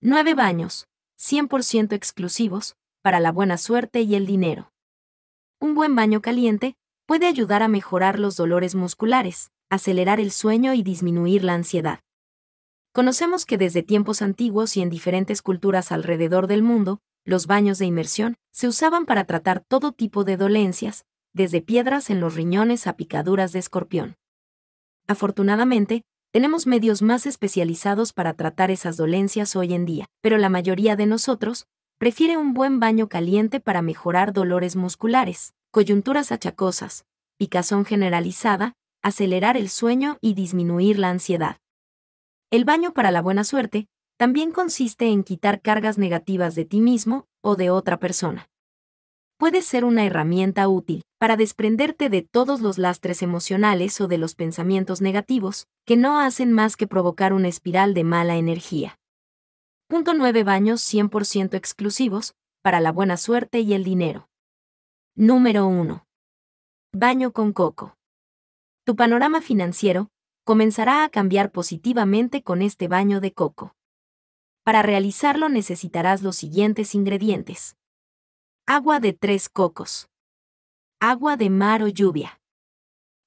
9 baños, 100% exclusivos, para la buena suerte y el dinero. Un buen baño caliente puede ayudar a mejorar los dolores musculares, acelerar el sueño y disminuir la ansiedad. Conocemos que desde tiempos antiguos y en diferentes culturas alrededor del mundo, los baños de inmersión se usaban para tratar todo tipo de dolencias, desde piedras en los riñones a picaduras de escorpión. Afortunadamente, tenemos medios más especializados para tratar esas dolencias hoy en día, pero la mayoría de nosotros prefiere un buen baño caliente para mejorar dolores musculares, coyunturas achacosas, picazón generalizada, acelerar el sueño y disminuir la ansiedad. El baño para la buena suerte también consiste en quitar cargas negativas de ti mismo o de otra persona. Puede ser una herramienta útil, para desprenderte de todos los lastres emocionales o de los pensamientos negativos, que no hacen más que provocar una espiral de mala energía. Punto 9. Baños 100% exclusivos, para la buena suerte y el dinero. Número 1. Baño con coco. Tu panorama financiero comenzará a cambiar positivamente con este baño de coco. Para realizarlo necesitarás los siguientes ingredientes. Agua de tres cocos agua de mar o lluvia.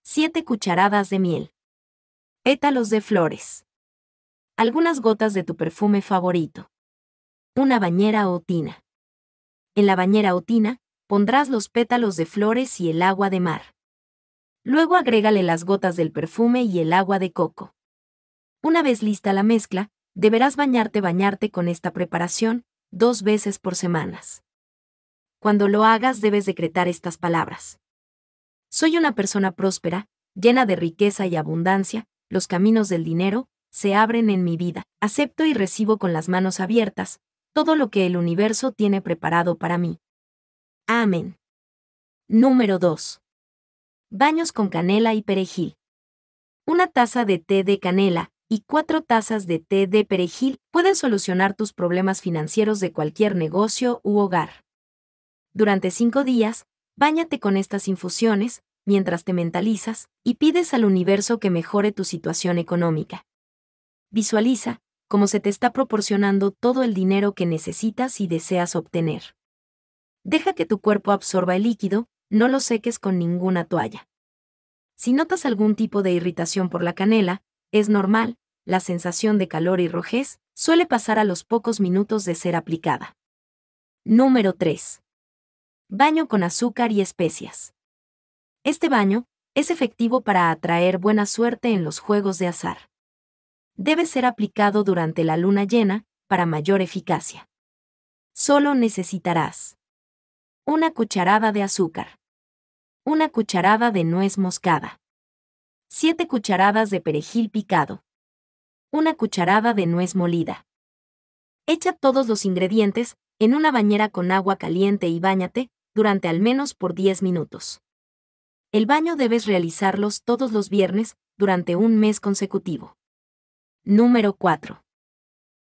7 cucharadas de miel. Pétalos de flores. Algunas gotas de tu perfume favorito. Una bañera o tina. En la bañera o tina, pondrás los pétalos de flores y el agua de mar. Luego agrégale las gotas del perfume y el agua de coco. Una vez lista la mezcla, deberás bañarte bañarte con esta preparación dos veces por semanas. Cuando lo hagas debes decretar estas palabras. Soy una persona próspera, llena de riqueza y abundancia, los caminos del dinero se abren en mi vida. Acepto y recibo con las manos abiertas todo lo que el universo tiene preparado para mí. Amén. Número 2. Baños con canela y perejil. Una taza de té de canela y cuatro tazas de té de perejil pueden solucionar tus problemas financieros de cualquier negocio u hogar. Durante cinco días, báñate con estas infusiones, mientras te mentalizas y pides al universo que mejore tu situación económica. Visualiza cómo se te está proporcionando todo el dinero que necesitas y deseas obtener. Deja que tu cuerpo absorba el líquido, no lo seques con ninguna toalla. Si notas algún tipo de irritación por la canela, es normal, la sensación de calor y rojez suele pasar a los pocos minutos de ser aplicada. Número 3. Baño con azúcar y especias. Este baño es efectivo para atraer buena suerte en los juegos de azar. Debe ser aplicado durante la luna llena para mayor eficacia. Solo necesitarás una cucharada de azúcar, una cucharada de nuez moscada, 7 cucharadas de perejil picado, una cucharada de nuez molida. Echa todos los ingredientes en una bañera con agua caliente y báñate durante al menos por 10 minutos. El baño debes realizarlos todos los viernes durante un mes consecutivo. Número 4.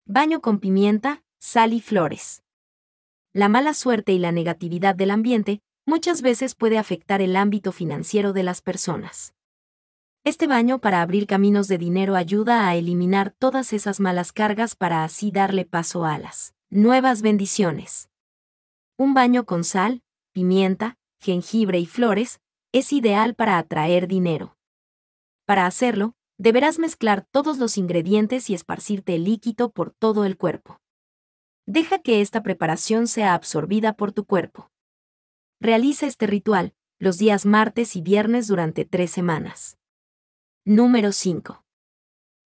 Baño con pimienta, sal y flores. La mala suerte y la negatividad del ambiente muchas veces puede afectar el ámbito financiero de las personas. Este baño para abrir caminos de dinero ayuda a eliminar todas esas malas cargas para así darle paso a las nuevas bendiciones. Un baño con sal, pimienta, jengibre y flores, es ideal para atraer dinero. Para hacerlo, deberás mezclar todos los ingredientes y esparcirte el líquido por todo el cuerpo. Deja que esta preparación sea absorbida por tu cuerpo. Realiza este ritual los días martes y viernes durante tres semanas. Número 5.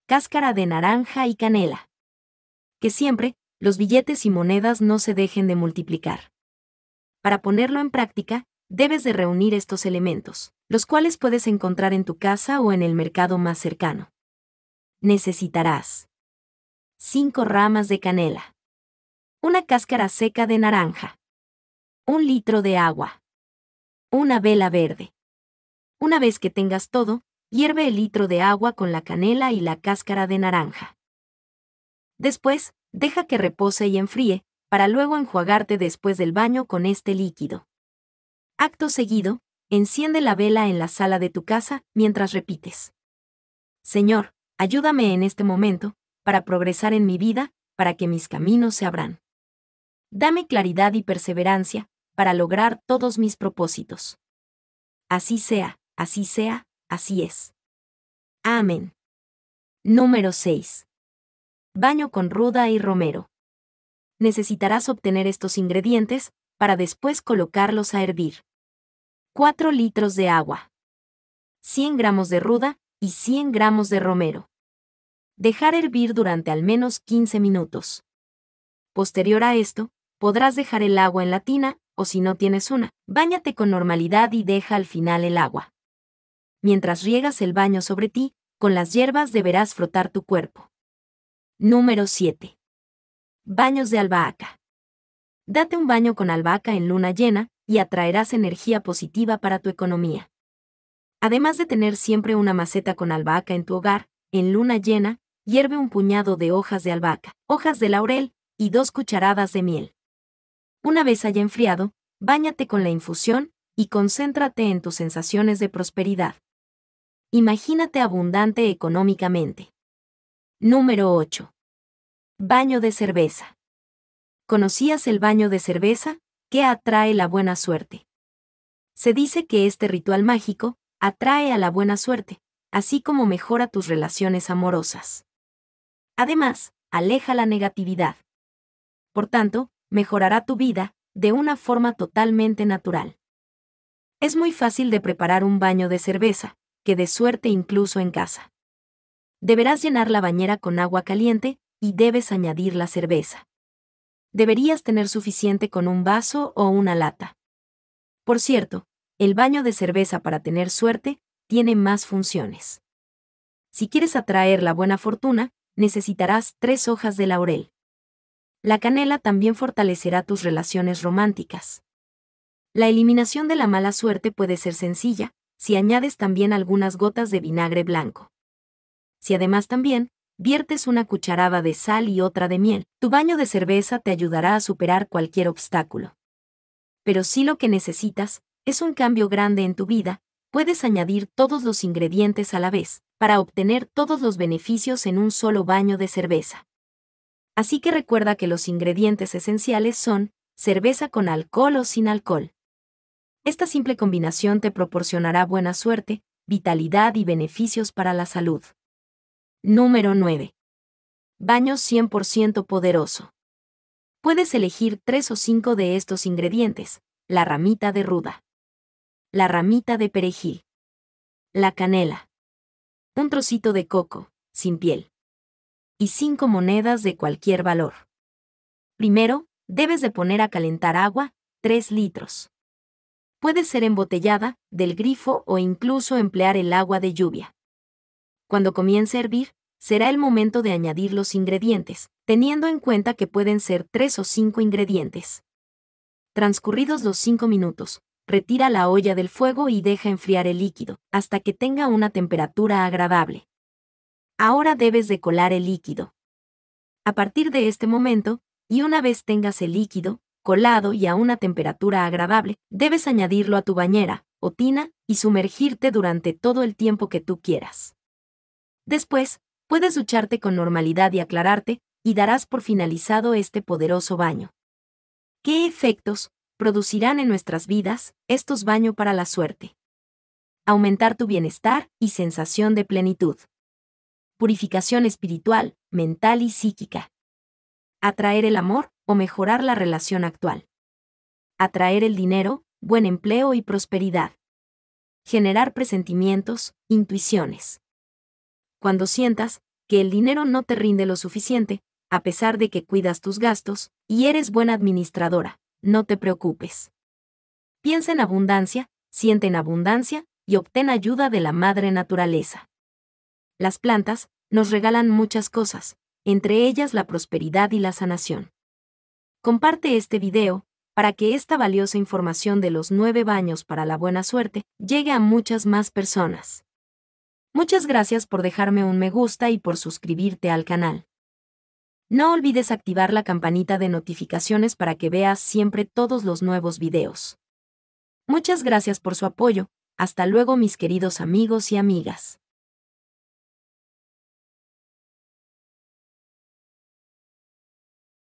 Cáscara de naranja y canela. Que siempre, los billetes y monedas no se dejen de multiplicar. Para ponerlo en práctica, debes de reunir estos elementos, los cuales puedes encontrar en tu casa o en el mercado más cercano. Necesitarás 5 ramas de canela, una cáscara seca de naranja, un litro de agua, una vela verde. Una vez que tengas todo, hierve el litro de agua con la canela y la cáscara de naranja. Después, deja que repose y enfríe, para luego enjuagarte después del baño con este líquido. Acto seguido, enciende la vela en la sala de tu casa mientras repites. Señor, ayúdame en este momento, para progresar en mi vida, para que mis caminos se abran. Dame claridad y perseverancia, para lograr todos mis propósitos. Así sea, así sea, así es. Amén. Número 6. Baño con ruda y romero necesitarás obtener estos ingredientes para después colocarlos a hervir. 4 litros de agua. 100 gramos de ruda y 100 gramos de romero. Dejar hervir durante al menos 15 minutos. Posterior a esto, podrás dejar el agua en la tina, o si no tienes una, báñate con normalidad y deja al final el agua. Mientras riegas el baño sobre ti, con las hierbas deberás frotar tu cuerpo. Número 7. Baños de albahaca. Date un baño con albahaca en luna llena y atraerás energía positiva para tu economía. Además de tener siempre una maceta con albahaca en tu hogar, en luna llena, hierve un puñado de hojas de albahaca, hojas de laurel y dos cucharadas de miel. Una vez haya enfriado, báñate con la infusión y concéntrate en tus sensaciones de prosperidad. Imagínate abundante económicamente. Número 8. Baño de cerveza. ¿Conocías el baño de cerveza, ¿Qué atrae la buena suerte? Se dice que este ritual mágico atrae a la buena suerte, así como mejora tus relaciones amorosas. Además, aleja la negatividad. Por tanto, mejorará tu vida de una forma totalmente natural. Es muy fácil de preparar un baño de cerveza, que de suerte incluso en casa. Deberás llenar la bañera con agua caliente y debes añadir la cerveza. Deberías tener suficiente con un vaso o una lata. Por cierto, el baño de cerveza para tener suerte tiene más funciones. Si quieres atraer la buena fortuna, necesitarás tres hojas de laurel. La canela también fortalecerá tus relaciones románticas. La eliminación de la mala suerte puede ser sencilla, si añades también algunas gotas de vinagre blanco. Si además también viertes una cucharada de sal y otra de miel. Tu baño de cerveza te ayudará a superar cualquier obstáculo. Pero si lo que necesitas es un cambio grande en tu vida, puedes añadir todos los ingredientes a la vez, para obtener todos los beneficios en un solo baño de cerveza. Así que recuerda que los ingredientes esenciales son cerveza con alcohol o sin alcohol. Esta simple combinación te proporcionará buena suerte, vitalidad y beneficios para la salud. Número 9. Baño 100% poderoso. Puedes elegir tres o cinco de estos ingredientes. La ramita de ruda. La ramita de perejil. La canela. Un trocito de coco, sin piel. Y cinco monedas de cualquier valor. Primero, debes de poner a calentar agua, 3 litros. Puede ser embotellada, del grifo o incluso emplear el agua de lluvia. Cuando comience a hervir, será el momento de añadir los ingredientes, teniendo en cuenta que pueden ser tres o cinco ingredientes. Transcurridos los cinco minutos, retira la olla del fuego y deja enfriar el líquido, hasta que tenga una temperatura agradable. Ahora debes de colar el líquido. A partir de este momento, y una vez tengas el líquido, colado y a una temperatura agradable, debes añadirlo a tu bañera, o tina, y sumergirte durante todo el tiempo que tú quieras. Después, puedes ducharte con normalidad y aclararte, y darás por finalizado este poderoso baño. ¿Qué efectos producirán en nuestras vidas estos baños para la suerte? Aumentar tu bienestar y sensación de plenitud. Purificación espiritual, mental y psíquica. Atraer el amor o mejorar la relación actual. Atraer el dinero, buen empleo y prosperidad. Generar presentimientos, intuiciones cuando sientas que el dinero no te rinde lo suficiente, a pesar de que cuidas tus gastos y eres buena administradora, no te preocupes. Piensa en abundancia, siente en abundancia y obtén ayuda de la madre naturaleza. Las plantas nos regalan muchas cosas, entre ellas la prosperidad y la sanación. Comparte este video para que esta valiosa información de los nueve baños para la buena suerte llegue a muchas más personas. Muchas gracias por dejarme un me gusta y por suscribirte al canal. No olvides activar la campanita de notificaciones para que veas siempre todos los nuevos videos. Muchas gracias por su apoyo, hasta luego mis queridos amigos y amigas.